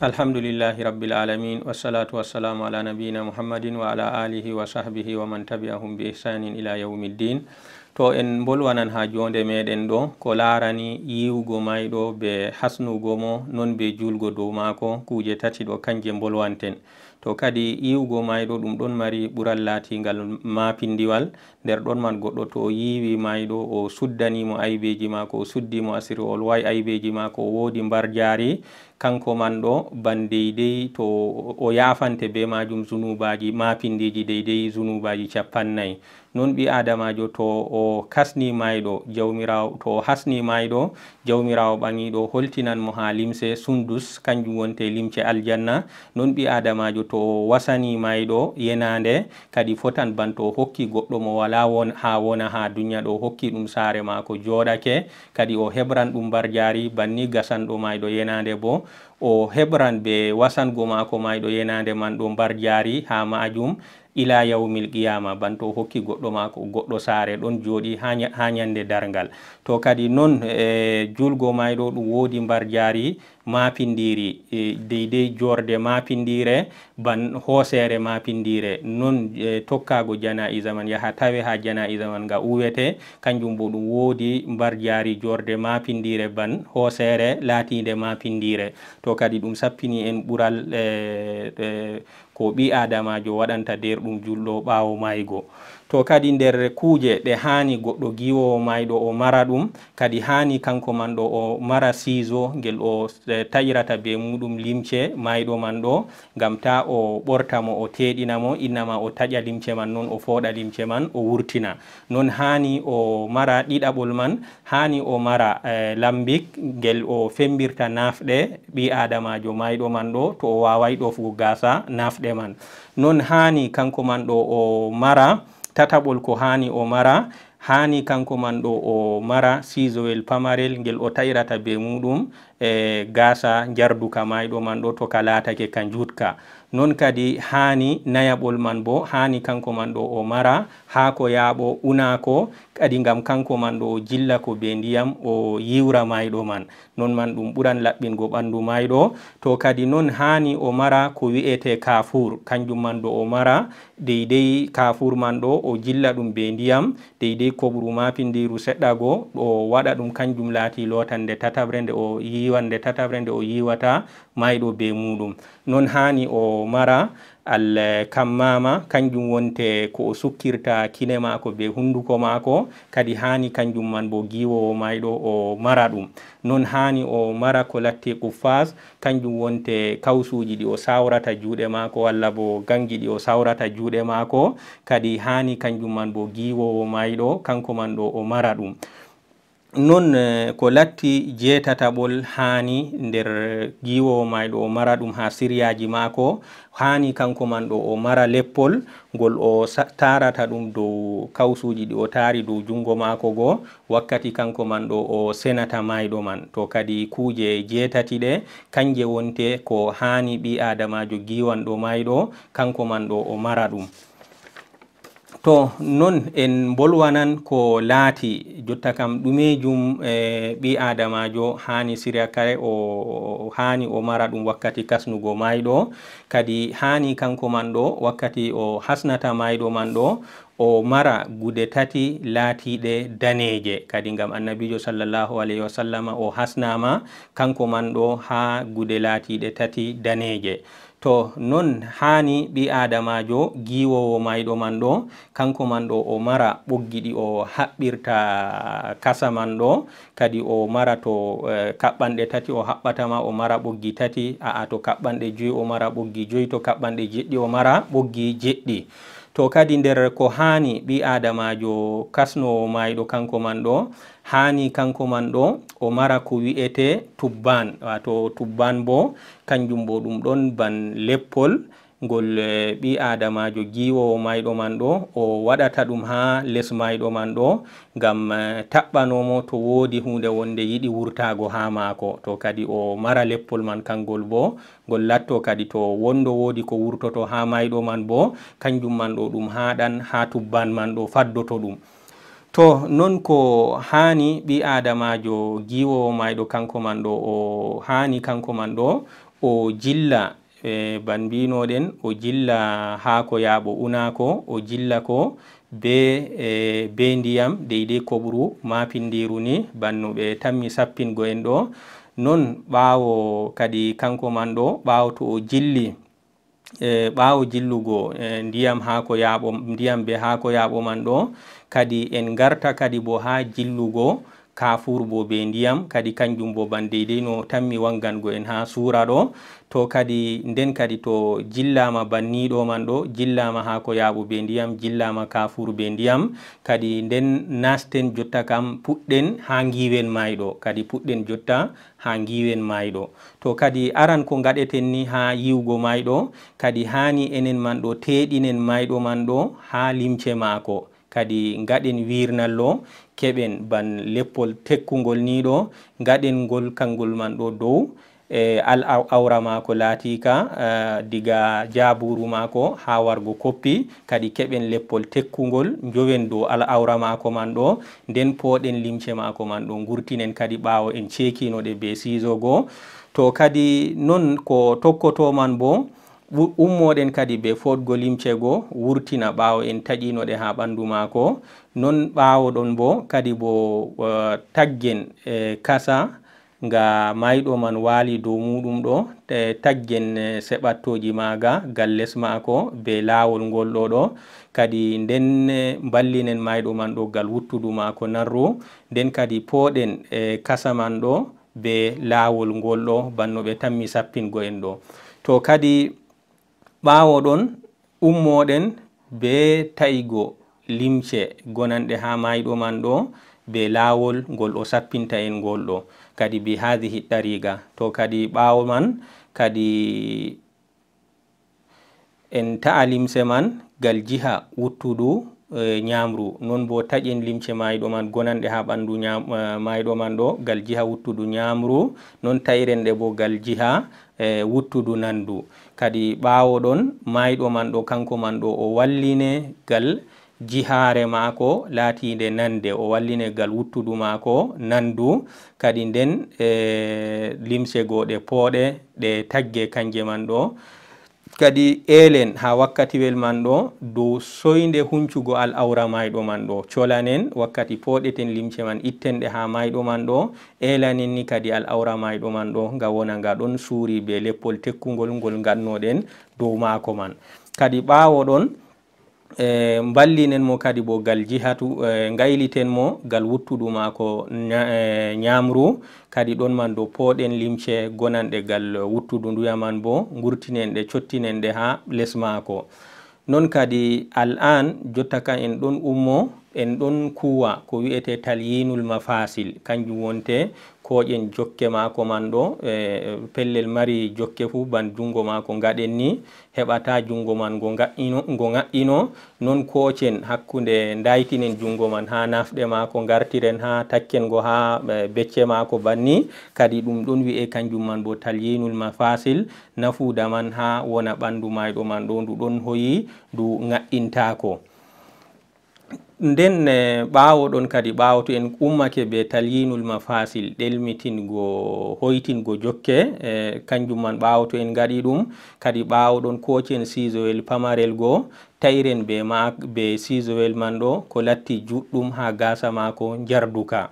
alhamdulillahi rabbil alamin wassalatu wassalamu ala nabina muhammadin wa ala alihi wa sahbihi wa man tabi'ahum bi ihsanin ila yaumi ddin to en bolwanan ha jonde meɗen ɗo ko larani yiwugo mayɗo be hasnugo mo non be julgo dow mako kuje tati ɗo kanje bolwanten to kadi yiwugo mayɗo ɗum ɗon mari ɓural latingal mapindiwal nder ɗon man goɗɗo to o yiwi mayɗo o suddanimo aybeji mako o suddimo asiri ol wawi aybeji mako o wodi mbar jari kanko man ɗo ban deydey to o yafante be majum zunubaji mapindiji deydey zunubaji capannayyi noon ɓi adamajo to o kasni mayɗo jawmirawo to o hasni mayɗo jawmirawo ɓaŋiɗo holtinan mo ha limse sundus kanjum wonte limce aljanna noon ɓi adamajo to o wasani mayɗo yenande kadi fotan banto o hokki goɗɗo mo wala won ha wona ha duniya ɗo hokki ɗum saare mako joɗake kadi o hebran ɗum mbarjari banni gasanɗo mayɗo yenande bo o heɓran be wasango mako mayɗo yenande man ɗo mbar jaari ha majum ila yawmil qiyama banto hokki goɗɗo mako goɗɗo saare ɗon jooɗi ha ñande dargal to kadi noon e julgo mayɗo ɗum woodi mbar jaari mapindiri e, deydey jorde mapindire ban hoosere mapindire non e, tokkago janaisa man yaha tawe ha janaisa man nga uwete kanjum bo ɗum woodi mbar jaari jorde mapindire ban hoosere latide mapindire to kadi ɗum sappini en ɓural e, e, ko ɓi adamajo waɗanta nder ɗum julɗo ɓawo maygo to kadi nder kuje ɗe hani goɗɗo giwowo mayɗo o mara ɗum kadi hani kanko man ɗo o mara siso ngel o e, taƴirata be muɗum limce mayɗo man ɗo ngam ta o mo o teɗinamo innama o taƴa limce man non o fooɗa limce man o wurtina non hani o mara ɗiɗaɓol man hani o mara e, lambik ngel o fembirta nafɗe ɓi adamajo mayɗo man ɗo to o waway ɗofugo gasa nafɗe man non hani kanko man ɗo o mara tatabol ko hani o mara hani kanko man ɗo o mara sisowel pamarel ngel o tayrata be muɗum e gasa jarduka mayɗo man ɗo to ka laatake ka non kadi haani nayaɓol man bo haani kanko man ɗo o mara haa ko yaaɓo unaako kadi ngam kanko man ɗo o jilla ko be ndiyam o yiwra mayɗo man non man ɗum ɓuran laɓɓingo ɓanndu mayɗo to kadi non haani o mara ko wi'ete kafour kanjum man ɗo o mara deydey kafour man ɗo o jilla ɗum be ndiyam deydey koɓru mapindiru seɗɗago o waɗa ɗum kanjum laati lotan nde tataɓre nde o yiwan nde tataɓre nde o yiwata mayɗo be muɗum noon haani o mara al eh, kammama kanjum wonte ko o sukkirta kine maako be hunduko maako kadi haani kanjum man bo giwowo mayɗo o mara ɗum noon haani o mara ko latti kuffas kanjum wonte kawsuji ɗi o sawrata juuɗe maako walla bo gangi ɗi o sawrata juuɗe maako kadi haani kanjum man bo giwowo mayɗo kanko man ɗo o mara ɗum noon eh, ko latti jeetataɓol haani nder giwowo may ɗo o mara ɗum haa siryaji maako haani kanko man ɗo o mara leppol ngol o tarata ɗum dow kawsuji ɗi o taari dow junngo maako goo wakkati kanko man ɗo o senata mayɗo man to kadi kuuje jeetati ɗe kanje wonte ko haani ɓi aadamajo giwan ɗo mayɗo kanko man ɗo o mara ɗum to non en bolwanan ko laati jotta kam ɗumejum e ɓi adamajo hani sira kare o hani o mara ɗum wakkati kasnugo mayɗo kadi hani kanko man ɗo wakkati o hasnata mayɗo man ɗo o mara gude tati laatiɗe daneje kadi ngam annabijo sallllahu alayhi wasallama o hasnama kanko man ɗo ha gude laatiɗe tati daneje to non haani ɓi adamajo giwowo mayɗo man ɗo kanko man ɗo o mara ɓoggi ɗi o haɓɓirta kasa man ɗo kadi o mara to e, kaɓɓanɗe tati o haɓɓatama o mara ɓoggi tati a'a to kaɓɓanɗe joyi o mara ɓoggi joyi to kaɓɓanɗe jeɗɗi o mara ɓoggi jeɗɗi to kadi nder ko hani ɓi adamajo kasnowo mayɗo kanko man ɗo hani kanko man ɗo o mara ko wi'ete tubban wato tubban bo kanjum bo ɗum ɗon ban leppol ngol eh, ɓi adamajo giwowo mayɗo man ɗo o waɗata ɗum ha les mayɗo man ɗo ngam eh, taɓɓanomo to wodi hunde wonde yiɗi wurtago ha mako to kadi o mara leppol man kangol bo ngol latto kadi to wondo wodi ko wurtoto ha mayɗo man bo kanjum man ɗo ɗum haɗan ha tubban man ɗo faddoto ɗum to non ko hani ɓi adamajo giwowo mayɗo kanko man ɗo o hani kanko man ɗo o jilla E, ban mbinoɗen o jilla haako yaaɓo unaako o jilla ko be e, be ndiyam deydey koɓru mapindiru ni banno ɓe tammi sappingo en ɗo non ɓaawo kadi kanko man ɗo ɓaawo to o jilli e, ɓaawo jillugo ndiyam haako yaaɓo ndiyam be haako yaaɓo man ɗo kadi en garta kadi bo haa jillugo kafuru bo be ndiyam kadi kanjum bo ban deydey no tanmi wangango en ha suura ɗo to kadi nden kadi to jillama banniɗo man ɗo jillama ha ko yaaɓu be ndiyam jillama kafuru be ndiyam kadi nden nasten jotta kam puɗɗen ha giwen mayɗo kadi puɗɗen jotta ha giwen mayɗo to kadi aran ko gaɗeten ni ha yiwugo mayɗo kadi hani enen man ɗo teɗinen mayɗo man ɗo ha limce maako kadi ngaɗen wirnal o keɓen ban leppol tekkungol ni ɗo ngaɗen ngol kangol man ɗo dow e al awra mako laatika e, diga jaburu mako ha wargo koppi kadi keɓen leppol tekkugol jowen dow al awra mako man ɗo nden poɗen limce mako man ɗo gurtinen kadi ɓawo en cekinoɗe be sizo go to kadi non ko tokkoto man boo ummoɗen kadi be fotgo limcego wurtina ɓawo en taƴinoɗe ha ɓandu mako non ɓawo ɗon bo kadi bo uh, taggen e eh, kasa nga mayɗo man wali dow muɗum ɗo taggen e, seɓattoji maga gal les mako be lawol ngol ɗo ɗo kadi nden e, ballinen mayɗo man ɗo gal wuttudu mako narru nden kadi poɗen e eh, kasa man ɗo be lawol ngol ɗo banno ɓe tammi sappingo en ɗo to kadi ɓaawo ɗon ummooɗen be taygo limce gonanɗe haa mayɗo man ɗo be laawol ngol o sappinta en ngol ɗo kadi bi haadi hiɗɗariiga to kadi ɓaawo man kadi en ta'a limse man ngal jiha wuttudu e, nyaamru non bo taƴen limce maayɗo man gonanɗe haa ɓanndu e, maayɗo man ɗo ngal jiha wuttudu nyaamru non tayrenɗe bo ngal jiha e, wuttudu nanndu kadi ɓaawo ɗon maayɗo man ɗo kanko man ɗo o walline ngal jihaare maako laatiinde nande o walline ngal wuttudu maako nandu kadi nden e limse goo ɗe pooɗe ɗe tagge kanje man ɗo kadi elen ha wakkati wel man ɗo dow soyde huncugo al awra mayɗo man ɗo colanen wakkati poɗeten limce man ittenɗe ha mayɗo man ɗo elanen ni kadi al awra mayɗo man ɗo nga wona nga ɗon suuri be leppol tekkugol ngol gannoɗen dow maako man kadi ɓawo ɗon E, mballinen mo kadi bo gal jihatu e, gayliten mo gal wuttudu mako ñamru e, kadi ɗon man dow poɗen limce gonanɗe gal wuttudu nduyaman bo gurtinen ɗe cottinen ɗe ha les mako noon kadi al an jottaka en ɗon ummo en ɗon kuwa ko wi'ete talyinul mafasil kanjum wonte koƴen jokke maako man ɗo e pellel mari jokke fuu ban junngo maako ngaɗen ni heɓata junngo man go gaino ngo ŋaɗɗino noon koocen hakkunde ndaytinen junngo man haa nafɗe maako ngartiren haa takkengo haa e, becce maako banni kadi ɗum ɗon wi'e kanjum man bo talyinul mafasil nafuuda man haa wona ɓanndu mayɗo man ɗo ndu ɗon hoyi ndu ŋaɗɗintaako nden e, ɓaawo ɗon kadi ɓaawo to en ummake be talyinul mafasil ɗelmitingo hoytingo jokke e, kanjum man ɓaawo to en ngaɗi ɗum kadi ɓaawo ɗon kocen sisowel pamarel goo tayren be ma be sisowel man ɗo ko latti juɗɗum haa gaasa maako njarduka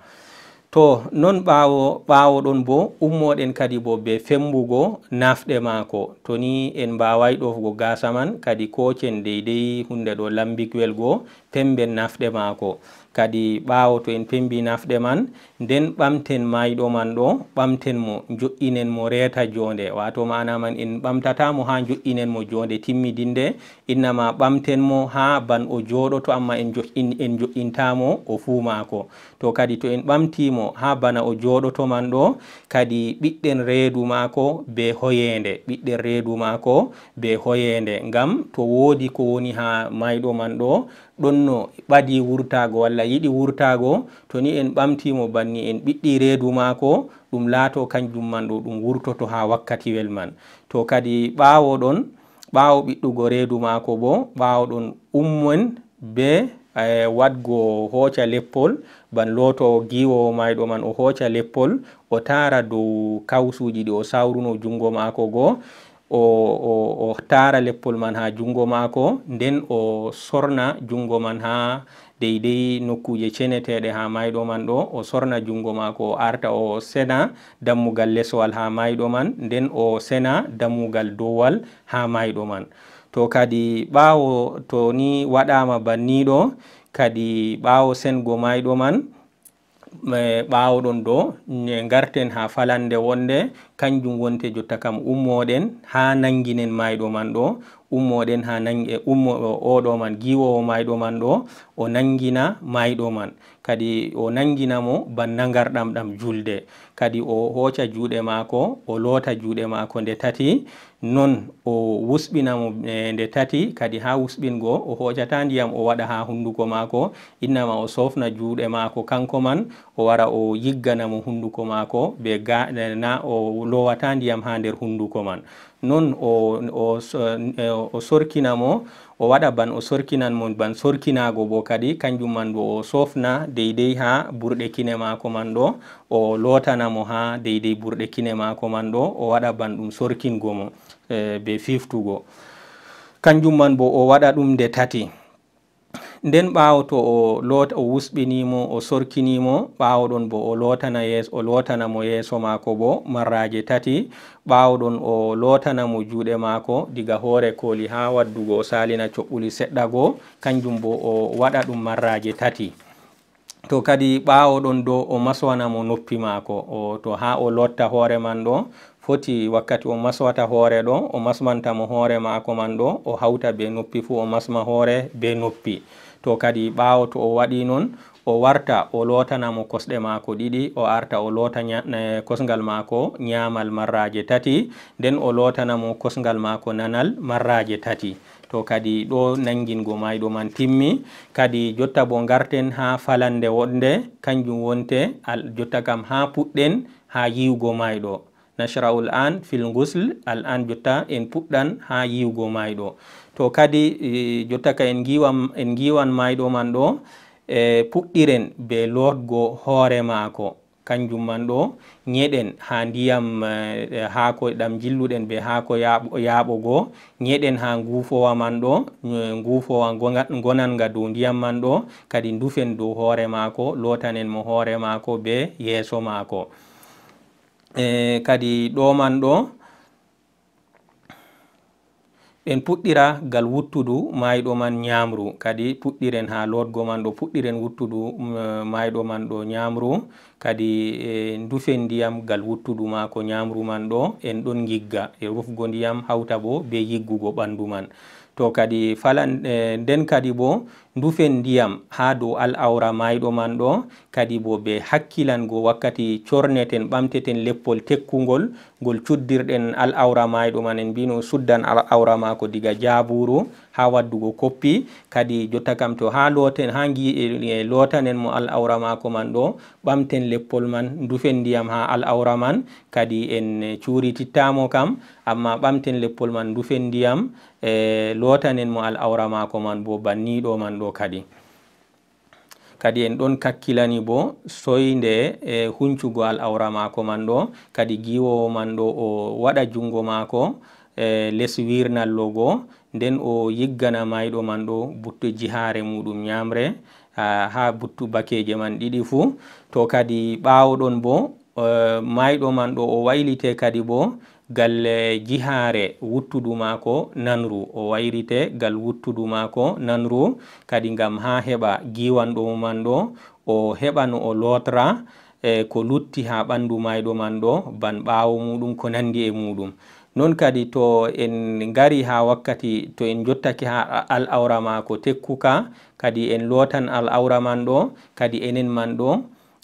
to non ɓawo ɓawo ɗon bo ummoɗen kadi bo be fembugo nafɗe maako to ni en mbaway ɗofugo gasa man kadi kocen deydey hunde ɗo lambikwel go pemben nafɗe maako kadi ɓaawo to en pembi nafɗe man nden ɓamten mayɗo man ɗo ɓamten mo joƴƴinen mo reeta joonde wato mana man en ɓamtata mo ha joƴƴinen mo joonde timmidinde innama ɓamten mo ha ban o jooɗoto amma en joƴin joƴƴintamo o fuumaako to kadi to en ɓamtimo ha bana o jooɗoto man ɗo kadi ɓiɗɗen reedu maako be hoyeende ɓiɗɗen reedu maako be hoyeende ngam to woodi ko woni ha mayɗo man ɗo ɗonno ɓadi wurtago walla yiɗi wurtago to ni en ɓamtimo banni en ɓiɗɗi reedu maako ɗum laato kanjum man ɗo ɗum wurtoto ha wakkatiwel man to kadi ɓawo ɗon ɓawo ɓiɗɗugo reedu maako bo ɓawo ɗon ummen be e, wadgo hoca leppol ban lotowo giwowo mayɗo man o hoca leppol o tara dow kawsuji ɗi o sawruno jungo maako goo o o tara leppol man ha jungo mako nden o sorna jungo man ha deydey nokkuje ceneteɗe ha mayɗo man ɗo o sorna jungo mako o arta o sena dammugal lesowal ha mayɗo man nden o sena dammugal dowwal ha mayɗo man to kadi ɓawo to ni waɗama banniɗo kadi ɓawo sengo mayɗo man E, ɓawoɗon ɗo e, garten ha falande wonde kanjum wonte jotta kam ummoɗen ha nanginen mayɗo man ɗo ummoɗen ha nan ummo oɗo man giwowo mayɗo man ɗo o nangina mayɗo man kadi o nanginamo banna ngarɗam ɗam julde kadi o hoca juuɗe maako o loota juuɗe maako nde tati non o wusɓinamo e, nde tati kadi ha wusɓingo o hocata ndiyam o waɗa ha hunduko maako innama o sofna juuɗe maako kanko man o wara o yigganamo hunduko maako be gana e, o lowata ndiyam ha nder hunduko man non o, o, o, e, o sorkinamo o waɗa ban o sorkinan mo ban sorkinago bo kadi kanjum man ɗo o sofna deydey ha ɓurɗe kine mako man ɗo o lotanamo ha deydey ɓurɗe kine mako man ɗo o waɗa ban ɗum sorkingo mo e, be fiftugo kanjum man bo o waɗa ɗum nde tati nden ɓawo to o lota o wusɓinimo o sorkinimo ɓawo ɗon bo o lotana yes o lotanamo yeso mako bo marraje tati ɓawɗon o lotanamo juuɗe maako diga hoore kooli ha waddugo o salina coɓɓuli seɗɗa goo kanjum bo o waɗa ɗum marraje tati to kadi ɓawo ɗon do o maswanamo noppi maako to ha o lotta hoore man ɗo foti wakkati o maswata hoore ɗo o masmantamo hoore maako man ɗo o hawta be noppi fuu o masma hoore be noppi to kadi ɓawo to o waɗi noon o warta o lotanamo kosɗe mako ɗiɗi o arta o lota eh, kosgal mako nyamal marraje tati nden o lotanamo kosgal mako nanal marraje tati to kadi ɗo nangingo mayɗo man timmi kadi jotta bo garten ha falande wonde kanjum wonte jotta kam ha puɗɗen ha yiwgo mayɗo nashraul an fil gusl al an jotta en puɗɗan ha yiwgo mayɗo to kadi eh, jotta ka en giwan mayɗo man ɗo e puɗɗiren be lotgo hoore maako kanjum man ɗo nyeɗen ha ndiyam e haako ɗam jilluɗen be haako yaaɓogo nyeɗen ha ngufowa man ɗo ngufowa gonanga dow ndiyam man ɗo kadi ndufen dow hoore maako lotanen mo hoore maako be yeeso maako e kadi ɗo man ɗo en puɗɗira ngal wuttudu mayɗo man nyamru kadi puɗɗiren ha lotgo man ɗo puɗɗiren wuttudu mayɗo man ɗo nyamru kadi e, dufen ndiyam ngal wuttudu mako nyamru man ɗo en ɗon gigga e rufgo ndiyam hawta bo be yiggugo ɓandu man to kadi falan e, nden kadi bo ndufen ndiyam haa dow al'aura mayɗo man ɗo kadi bo ɓe hakkilango wakkati corneten ɓamteten leppol tekkungol ngol cuddirɗen al'aura mayɗo man en mbino suddan al'aura maako diga jaburu ha waddugo koppi kadi jotta kam to ha looten ha gie e, lotanen mo al'aura maako man ɗo ɓamten leppol man ndufen ndiyam ha al'aura man kadi en cuuri tittamo kam amma ɓamten leppol man ndufen ndiyam e lotanen mo al awra mako man bo banniɗo man ɗo kadi kadi en ɗon kakkilani bo soyde e huncugo al awra mako man ɗo kadi giwowo man ɗo o waɗa jungo mako e les wirnallogo nden o yiggana mayɗo man ɗo butto jihare muɗum yamre ha buttu bakeje man ɗiɗi fuu to kadi ɓawoɗon bo e, mayɗo man ɗo o waylite kadi bo ngal jihaare wuttudu maako nanru o wayrite ngal wuttudu maako nanru kadi ngam haa heɓa giwanɗo man ɗo o heɓan o lootra e ko lutti haa ɓanndu mayɗo man ɗo ban ɓaawo muɗum ko nanndi e muɗum noon kadi to en ngari haa wakkati to en jottake haa al'awra maako tekkuka kadi en lootan al'awra man ɗo kadi enen man ɗo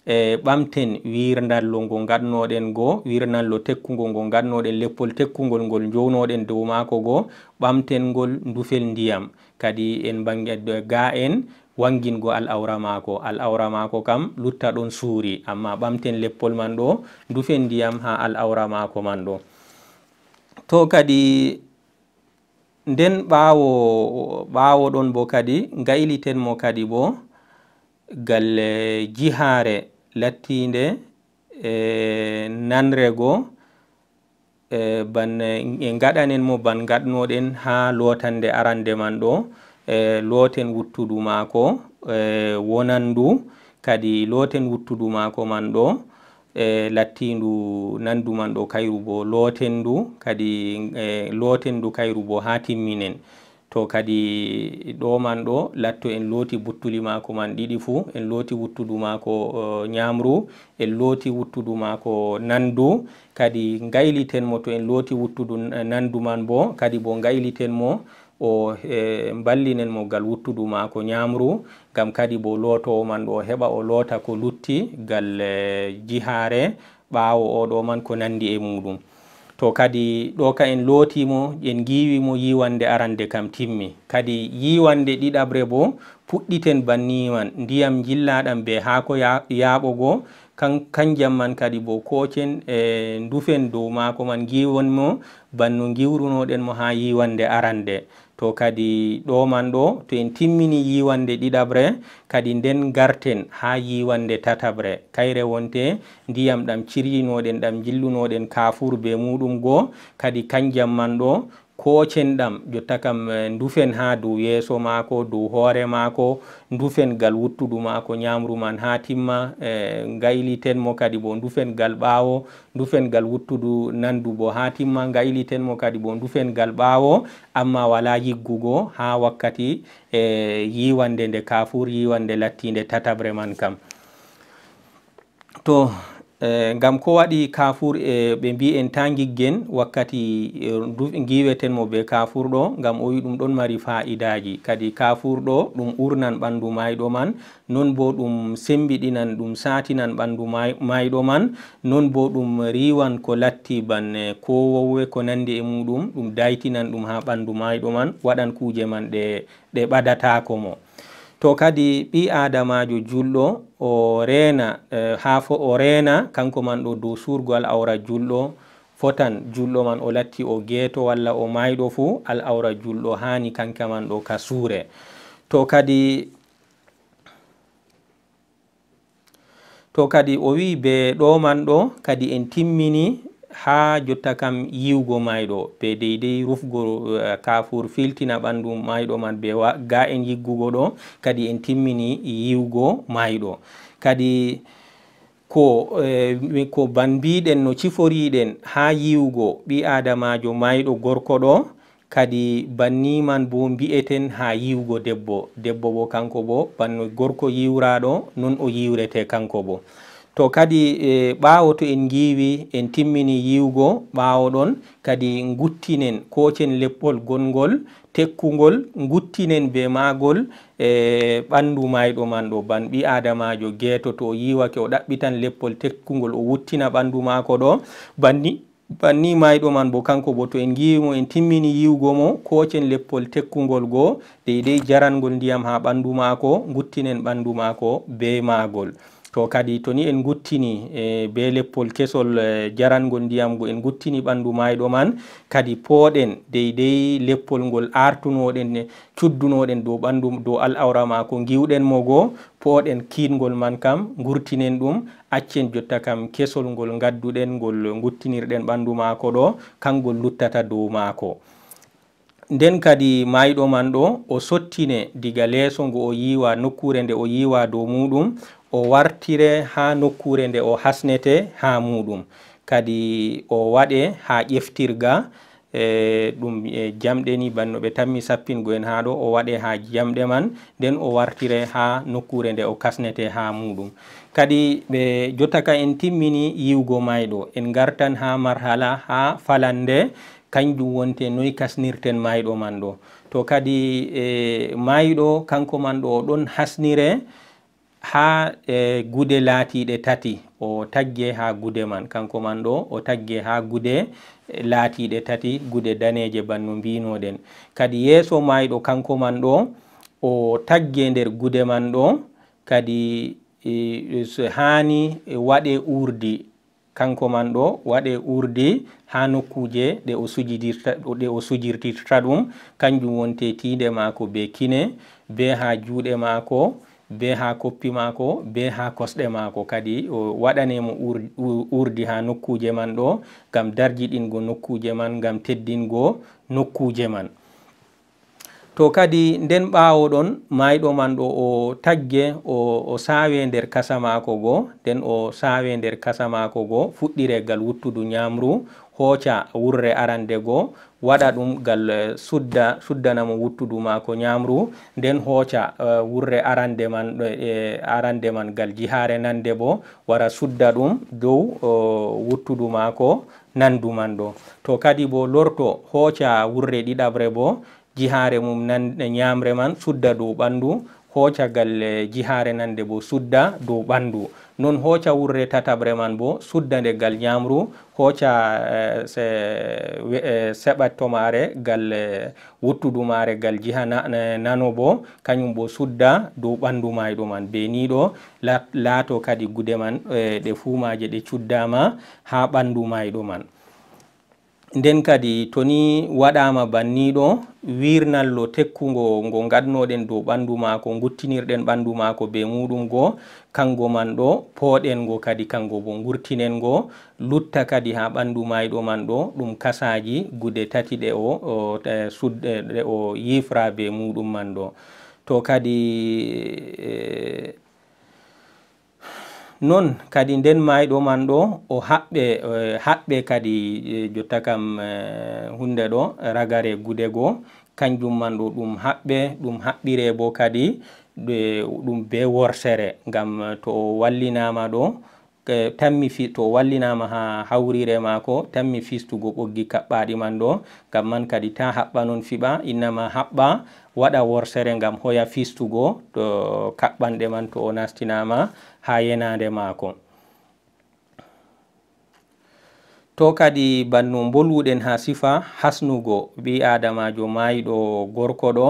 e ɓamten wirdallo ngo gannoɗen goo wirnallo tekkugol ngo gannoɗen leppol tekkugol ngol jownoɗen dow maako goo ɓamtengol ndufel ndiyam kadi en bange ga en wangingo al awra maako al awra maako kam lutta ɗon suuri amma ɓamten leppol man ɗo ndufel ndiyam ha al awra maako man ɗo to kadi nden ɓawo ɓawo ɗon bo kadi gayliten mo kadi bo gal jihaare lattiinde e nanrego e ban e ngaɗanen mo ban ngaɗnoɗen haa lootande arande man ɗo e looten wuttudu maako e wonanndu kadi looten wuttudu maako man ɗo e lattindu nandu man ɗo kayru bo lootenndu kadi e looten ndu kayru bo haa timminen to kadi ɗoman ɗo latto en looti buttuli maako man ɗiɗi fuu en looti wuttudu maako ñamru eh, en looti wuttudu maako nandu kadi ngayliten mo to en looti wuttudu eh, nandu man bo kadi bo ngayliten mo o eh, mballinen mogal wuttudu maako ñamru ngam kadi bo lotowo man ɗo heɓa o loota ko lutti ngal jihaare ɓaawo o ɗo man ko nandi e muɗum to kadi ɗo ka en lootimo en giiwimo yiwande arande kam timmi kadi yiwande ɗiɗaɓre bo puɗɗiten banniman ndiyam jillaɗam be haako yaaɓogo kanjam man kadi bo kocen e ndufen dow maako man giwonmo banno giwrunoɗen mo ha yiwande arande to kadi ɗoman ɗo to en timmini yiwande ɗiɗaɓre kadi nden garten ha yiwande tataɓre kayre wonte ndiyam ɗam cirjinoɗen ɗam jillunoɗen kafur be muɗum goo kadi kanjam man ɗo kocen ɗam jotta kam eh, ndufen ha dow yeeso maako dow hoore maako ndufen ngal wuttudu maako ñamru man ha timma eh, ngayliten mo kadi bo ndufen ngal ɓaawo ndufen ngal wuttudu nandu bo ha timma ngayliten mo kadi bo ndufen ngal ɓaawo amma wala yiggugo ha wakkati e eh, yiwande nde kafur yiwande lattinde tataɓre man kam to Eh, ngam ko waɗi kafour e eh, ɓe mbi en tanguiggen wakkati eh, giweten mo be kafour ɗo ngam o wi ɗum ɗon mari fa'idaji kadi kafour ɗo ɗum urnan ɓandu mayɗo man non bo ɗum sembiɗinan ɗum satinan ɓandu mayɗo man non bo ɗum riwan ko latti ban ko wowwe ko nandi e muɗum ɗum daytinan ɗum ha ɓandu mayɗo man waɗan kuje man ɗe ɓadatako mo to kadi ɓi adamajo julɗo o rena e, ha fo o rena kanko man ɗo dow surgol aura julɗo fotan julɗo man o latti o geto walla o mayɗo fu al aura julɗo hani kanka man ɗo ka suure to kadi to kadi o wi be ɗo man ɗo kadi en timmini ha jotta kam yiwgo mayɗo ɓe deydey rufgo eh, kafour filtina ɓandu mayɗo man be ga en yiggugo ɗo kadi en timmini yiwgo mayɗo kadi ko eh, ko banbiɗen no ciforiɗen ha yiwgo ɓi adamajo mayɗo gorko ɗo kadi banni man bo mbi'eten ha yiwgo debbo debbo bo kanko bo banno gorko yiwraɗo non o yiwrete kanko bo to kadi e, ɓawo to en giwi en timmini yiwugo ɓawo ɗon kadi guttinen kocen leppol gongol tekkugol guttinen be magol e ɓandu mayɗo man ɗo ban ɓi adamajo geeto to o yiwake o ɗaɓɓitan leppol tekkugol o wuttina ɓandu mako ɗo banni banni mayɗo man bo kanko bo to en giwimo en timmini yiwugo mo kocen leppol tekkugol go deidei jarangol ndiyam ha ɓandu mako guttinen ɓandu mako be magol to kadi to ni en guttini e be leppol kesol e, jarangol ndiyamgo en guttini ɓanndu mayɗo man kadi pooɗen dey dey leppol ngol artunoɗen e, cuddunoɗen dow ɓanndu dow al'aura maako giwɗen mo goo pooɗen kiiɗngol man kam ngurtinen ɗum accen jotta kam kesol ngol ngadduɗen ngol guttinirɗen ɓanndu maako ɗo kangol luttata dow maako nden kadi mayɗo man ɗo o sottine diga leeso ngo o yiiwa nokkure nde o yiiwa dow muɗum o wartire haa nokkure nde o hasnete haa muɗum kadi o waɗe haa ƴeftirga e ɗum e jamɗe ni banno ɓe tammi sappingoen haa ɗo o waɗe haa jamɗe man nden o wartire haa nokkure nde o kasnete haa muɗum kadi ɓe jottaka en timmini yiwgo mayɗo en ngartan haa marhala haa falande kanjum wonte noyi kasnirten mayɗo man ɗo to kadi e mayɗo kanko man ɗo o ɗon hasnire ha e, gude laatiɗe tati o tagge ha gude man kanko man ɗo o tagge ha gude laatiɗe tati gude daneje bannu mbinoɗen kadi yeeso mayɗo kanko man ɗo o tagge nder gude man ɗo kadi e, hani waɗe urdi kanko man ɗo waɗe urdi ha nokkuje ɗe o sujiɗe o sujirtirta ɗum kanjum wonte tiide maako be kine be ha juuɗe maako be ha koppi mako be ha kosɗe mako kadi o waɗanemo urdi ha nokkuje man ɗo gam darjiɗingo nokkuje man gam teddingo nokkuje man to kadi nden ɓawo ɗon mayɗo man ɗo o tagge o, o sawe nder kasa mako go nden o sawe nder kasa mako go fuɗɗiregal wuttudu nyamru hoca wurre arande go waɗa ɗum ngal eh, sudda suddanamo wuttudu mako ñamru nden hoca eh, wurre arande man eh, arande man ngal jihare nande bo wara sudda ɗum dow wuttudu mako nandu man ɗo to kadi bo lorto hoca wurre ɗiɗaɓre bo jihare mum ñamre man sudda dow ɓandu hoca ngal jihare nande bo sudda dow ɓandu noon hocca wurre tataɓre man bo sudda nde eh, eh, gal ñamru hocca seɓattomare gal wottuɗumare gal jiha nano bo kañum bo sudda dow ɓandumay ɗu man beniɗo laato kadi gude man eh, ɗe fumaje ɗe cuddama ha ɓandumay ɗu man nden kadi toni waɗama banniɗo wirnallo tekkugo ngo gadnoɗen dow ɓandu mako guttinirɗen ɓandu mako be muɗum go kango man ɗo poɗengo kadi kango bo gurtinengo lutta kadi ha ɓandu mayɗo man ɗo ɗum kasaji gude tati ɗe o sudde ɗe o yifra be muɗum man ɗo to kadi e, non kadi nden mayɗo man ɗo o haɓɓe e, haɓɓe kadi e, jotta kam hunde ɗo ragare gude go kanjum man ɗo ɗum haɓɓe ɗum haɓɓire bo kadi ɗum be worsere ngam eh, to wallinama ɗo tanmi to wallinama ha hawrire mako tanmi fistugo ɓoggi kaɓɓaɗi man ɗo ngam man kadi ta haɓɓa non fiɓa innama haɓɓa waɗa worsere ngam hoya fistugo to kaɓɓanɗe man to o nastinama ha yenade mako to kadi banno mboluɗen ha sifa hasnugo ɓi adamajo mayiɗo gorko ɗo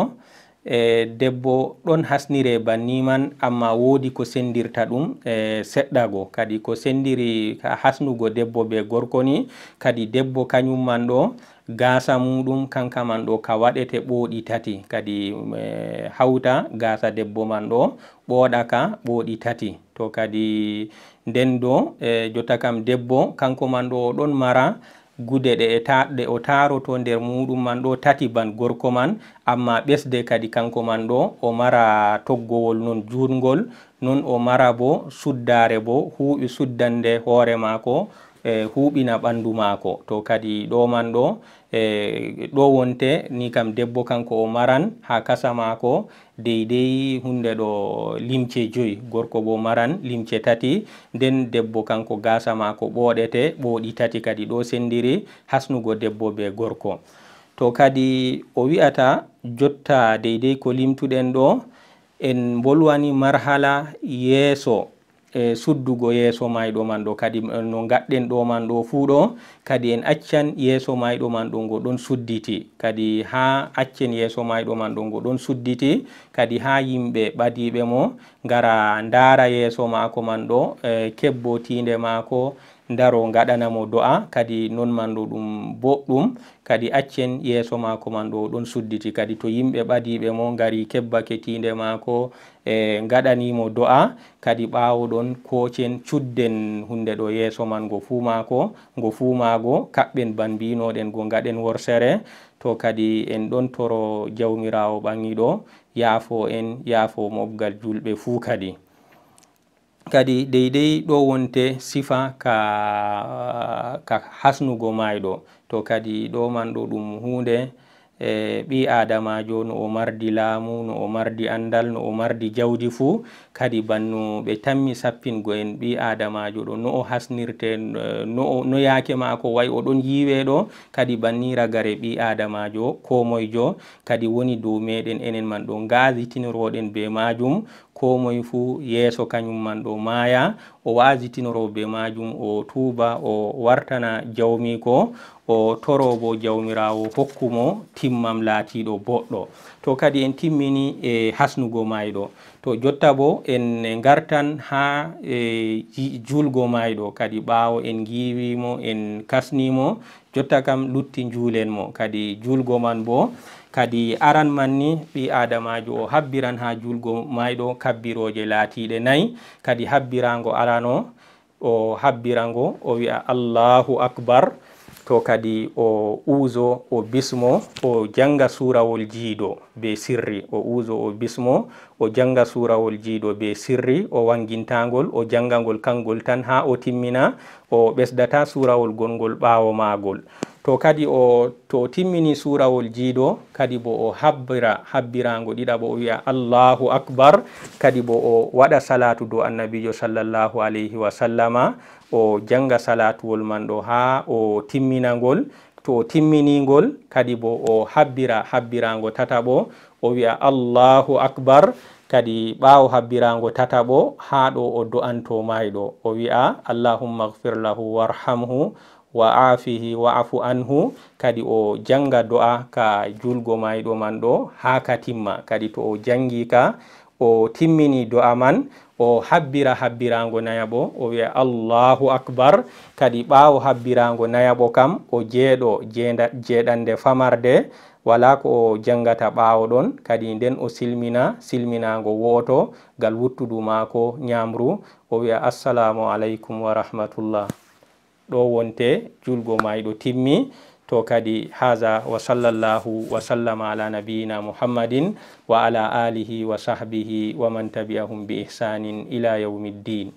e debbo ɗon hasnire banniman amma wodi ko sendirta ɗum e seɗɗago kadi ko sendiri hasnugo debbo be gorko ni kadi debbo kañum man ɗo gasa muɗum kanka man ɗo ka waɗete ɓooɗi tati kadi e, hawta gasa debbo man ɗo ɓooɗaka ɓooɗi tati to kadi nden do e, jotta kam debbo kanko man ɗo ɗon mara gude ɗe e ɗe o taroto nder muɗum man ɗo tati ban gorko man amma ɓesde kadi kanko man ɗo o mara toggowol non jurgol non o mara bo suddare bo huɓi suddande hoore maako E, huuɓina ɓanndu maako to kadi ɗo man ɗo e, ɗo wonte ni kam debbo kanko o maran haa kasa maako deydey hunde ɗo limce joyi gorko bo maran limce tati nden debbo kanko gaasa maako ɓooɗete ɓooɗi tati kadi ɗo senndiri hasnugo debbo be gorko to kadi o wi'ata jotta deydey ko limtuɗen ɗo en mbolwani marhala yeeso e suddugo yeeso may ɗo man ɗo kadi eh, no gaɗɗen ɗo man ɗo fuu ɗo kadi en accan yeeso may ɗo man ɗo ngo ɗon sudditi kadi haa accen yeeso may ɗo man ɗo ngo ɗon sudditi kadi haa yimɓe ɓadiiɓe mo ngara ndaara yeeso maako man ɗo e kebbo tiinde maako ndaro gaɗana mo do'a kadi noon man ɗo ɗum boɗɗum kadi accen yeeso maako man ɗo ɗon sudditi kadi to yimɓe ɓadiiɓe mo ngari kebbake tiinde maako e gaɗanimo do'a kadi ɓawo ɗon kocen cudden hunde ɗo yeeso man go fumako ngo fumago kaɓɓen banbinoɗen go gaɗen worsere to kadi en ɗon toro jawmirawo ɓaŋiɗo yaafo en yaafo mofgal julɓe fuu kadi kadi deydey ɗo wonte sifa ka ka hasnugo mayɗo to kadi ɗo man ɗo ɗum hunde e ɓi adamajo no o mardi laamu no o mardi andal no o mardi jawdi fuu kadi banno ɓe tammi sappingo en ɓi adamajo ɗo no o hasnirte no yaake maako wayi oɗon yiweɗo kadi banni ragare ɓi adamajo ko moyejo kadi woni dow meɗen enen man ɗo gasitinoroɗen be majum ko moye fuu yeeso kañum man ɗo maaya o wasitinoro be majum o tuuba o wartana jawmi ko o torowo jawmirawo hokkumo timmam laatiɗo boɗɗo to kadi en timmini e hasnugo mayɗo to jotta bo en gartan ha e julgo mayɗo kadi ɓawo en giwimo en kasnimo jotta kam lutti julen mo kadi julgo man bo kadi aran man ni ɓi adamajo o habbiran ha julgo mayɗo kabbiroje laatiɗe nayyi kadi habbirango arano o habbirango o wi'a allahu akbar to kadi o uuso o bismo o janga surawol jiido be sirri o uuso o bismo o janga surawol jiiɗo be sirri o wangintagol o jangangol kangol tan ha o timmina o ɓesdata surawol gongol ɓawo magol to kadi o to timmini surawol jiiɗo kadi bo o habbira habbirago bo o wiya allahu akbar kadi bo o waɗa salatu dow annabijo sallllahu alayhi wa sallama o janga salatuwol man ɗo ha o timminagol to timminigol kadi bo o habbira habbirago tata ɓo o wi'a allahu akbar kadi ɓaawo habbirango tataɓo haa ɗo o do'anto mayɗo o wi'a allahumma gfir lahu warhamhu wa afihi wa afu anhu kadi o janga do'a ka julgo mayɗo man ɗo haa ka timma kadi to o jangi ka o timmini do'a man o habbira habbirango nayaɓo o wiya allahu akbar kadi ɓawo habbirango nayaɓo kam o jeeɗo jeeɗande famarde wala ko o jangata ɓawo ɗon kadi nden o silmina silminago wooto ngal wuttudu mako ñamru o wiya assalamu aleykum wa rahmatullah ɗo wonte julgo mayɗo timmi to kadi haha wa sallllahu wa sallama ala nabiyina muhammadin wa ala alihi wa sahbihi wa man tabi'ahum bi ihsanin ila yaumiddin